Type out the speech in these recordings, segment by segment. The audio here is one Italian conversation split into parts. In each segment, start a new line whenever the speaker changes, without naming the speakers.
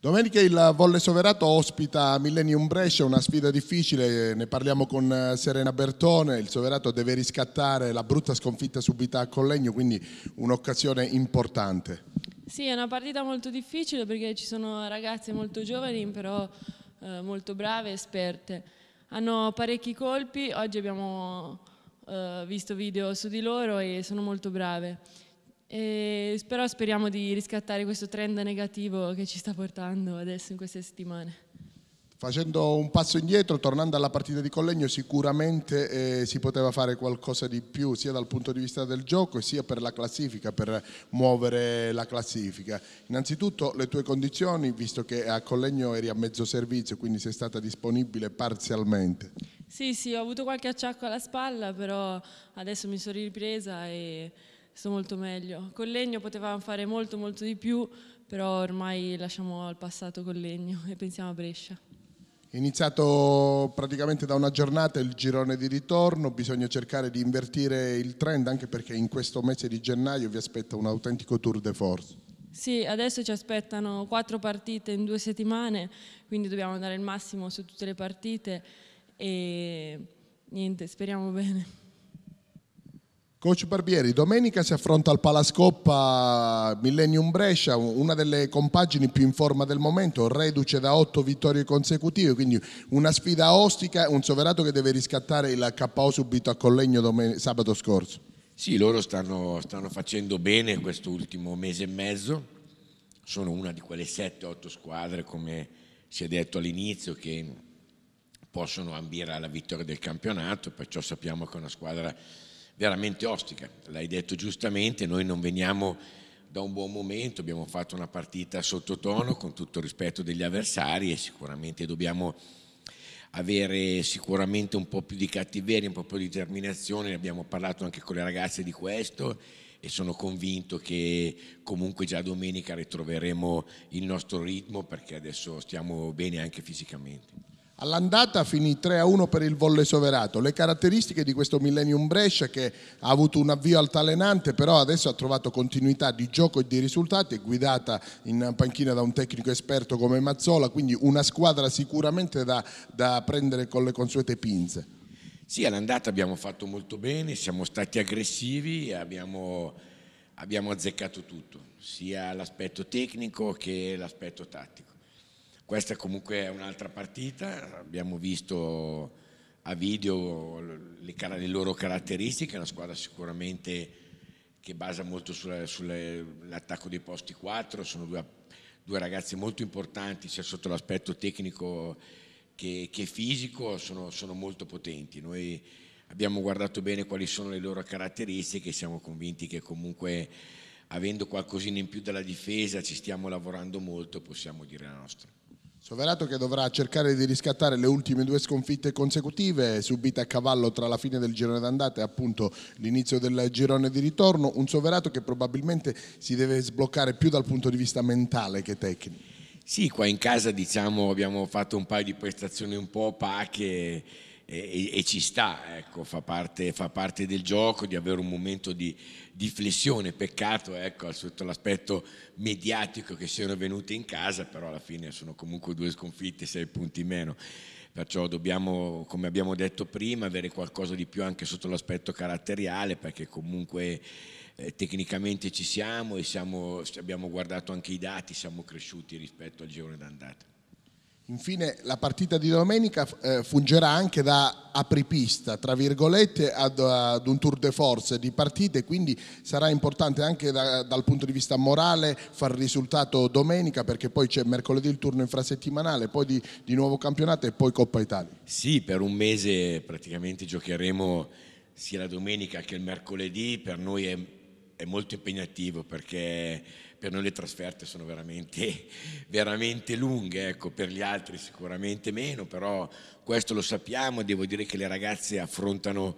Domenica il Volle Soverato ospita Millennium Brescia, una sfida difficile, ne parliamo con eh, Serena Bertone, il Soverato deve riscattare la brutta sconfitta subita a Collegno, quindi un'occasione importante.
Sì, è una partita molto difficile perché ci sono ragazze molto giovani, però eh, molto brave, esperte. Hanno parecchi colpi, oggi abbiamo eh, visto video su di loro e sono molto brave. E però speriamo di riscattare questo trend negativo che ci sta portando adesso in queste settimane.
Facendo un passo indietro, tornando alla partita di Collegno, sicuramente eh, si poteva fare qualcosa di più sia dal punto di vista del gioco sia per la classifica, per muovere la classifica. Innanzitutto le tue condizioni, visto che a Collegno eri a mezzo servizio, quindi sei stata disponibile parzialmente.
Sì, sì, ho avuto qualche acciacco alla spalla, però adesso mi sono ripresa e sto molto meglio. Con legno potevamo fare molto molto di più, però ormai lasciamo al passato con legno e pensiamo a Brescia.
Iniziato praticamente da una giornata il girone di ritorno, bisogna cercare di invertire il trend anche perché in questo mese di gennaio vi aspetta un autentico tour de force.
Sì, adesso ci aspettano quattro partite in due settimane, quindi dobbiamo dare il massimo su tutte le partite e niente, speriamo bene.
Coach Barbieri, domenica si affronta al Palascoppa Millennium Brescia, una delle compagini più in forma del momento, reduce da otto vittorie consecutive, quindi una sfida ostica, un soverato che deve riscattare il KO subito a Collegno sabato scorso.
Sì, loro stanno, stanno facendo bene questo ultimo mese e mezzo, sono una di quelle 7-8 squadre, come si è detto all'inizio, che possono ambire alla vittoria del campionato, perciò sappiamo che è una squadra veramente ostica. L'hai detto giustamente, noi non veniamo da un buon momento, abbiamo fatto una partita sottotono con tutto il rispetto degli avversari e sicuramente dobbiamo avere sicuramente un po' più di cattiveria, un po' più di determinazione, abbiamo parlato anche con le ragazze di questo e sono convinto che comunque già domenica ritroveremo il nostro ritmo perché adesso stiamo bene anche fisicamente.
All'andata finì 3 a 1 per il Volle Soverato. Le caratteristiche di questo Millennium Brescia che ha avuto un avvio altalenante, però adesso ha trovato continuità di gioco e di risultati, è guidata in panchina da un tecnico esperto come Mazzola, quindi una squadra sicuramente da, da prendere con le consuete pinze.
Sì, all'andata abbiamo fatto molto bene, siamo stati aggressivi, abbiamo, abbiamo azzeccato tutto, sia l'aspetto tecnico che l'aspetto tattico questa comunque è un'altra partita, abbiamo visto a video le, le, loro caratteristiche, una squadra sicuramente che basa molto sull'attacco dei posti 4, sono due, due, ragazzi molto importanti sia sotto l'aspetto tecnico che, che fisico, sono, sono, molto potenti. Noi abbiamo guardato bene quali sono le loro caratteristiche, siamo convinti che comunque avendo qualcosina in più dalla difesa ci stiamo lavorando molto, possiamo dire la nostra.
Soverato che dovrà cercare di riscattare le ultime due sconfitte consecutive subite a cavallo tra la fine del girone d'andata e appunto l'inizio del girone di ritorno, un Soverato che probabilmente si deve sbloccare più dal punto di vista mentale che tecnico.
Sì, qua in casa diciamo abbiamo fatto un paio di prestazioni un po' opache e, e, ci sta, ecco, fa, parte, fa, parte, del gioco di avere un momento di, di flessione, peccato ecco, sotto l'aspetto mediatico che siano venute in casa, però alla fine sono comunque due sconfitte, sei punti in meno. Perciò dobbiamo, come abbiamo detto prima, avere qualcosa di più anche sotto l'aspetto caratteriale, perché comunque eh, tecnicamente ci siamo e siamo, abbiamo guardato anche i dati, siamo cresciuti rispetto al giorno d'andata.
Infine la partita di domenica eh, fungerà anche da apripista, tra virgolette, ad, ad, un tour de force di partite, quindi sarà importante anche da, dal punto di vista morale far risultato domenica perché poi c'è mercoledì il turno infrasettimanale, poi di, di nuovo campionato e poi Coppa Italia.
Sì, per un mese praticamente giocheremo sia la domenica che il mercoledì, per noi è è molto impegnativo perché per noi le trasferte sono veramente, veramente lunghe, ecco, per gli altri sicuramente meno, però questo lo sappiamo, devo dire che le ragazze affrontano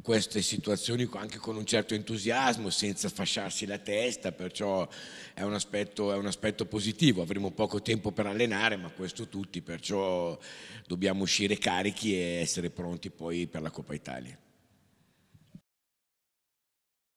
queste situazioni anche con un certo entusiasmo, senza fasciarsi la testa, perciò è un aspetto, è un aspetto positivo. Avremo poco tempo per allenare, ma questo tutti, perciò dobbiamo uscire carichi e essere pronti poi per la Coppa Italia.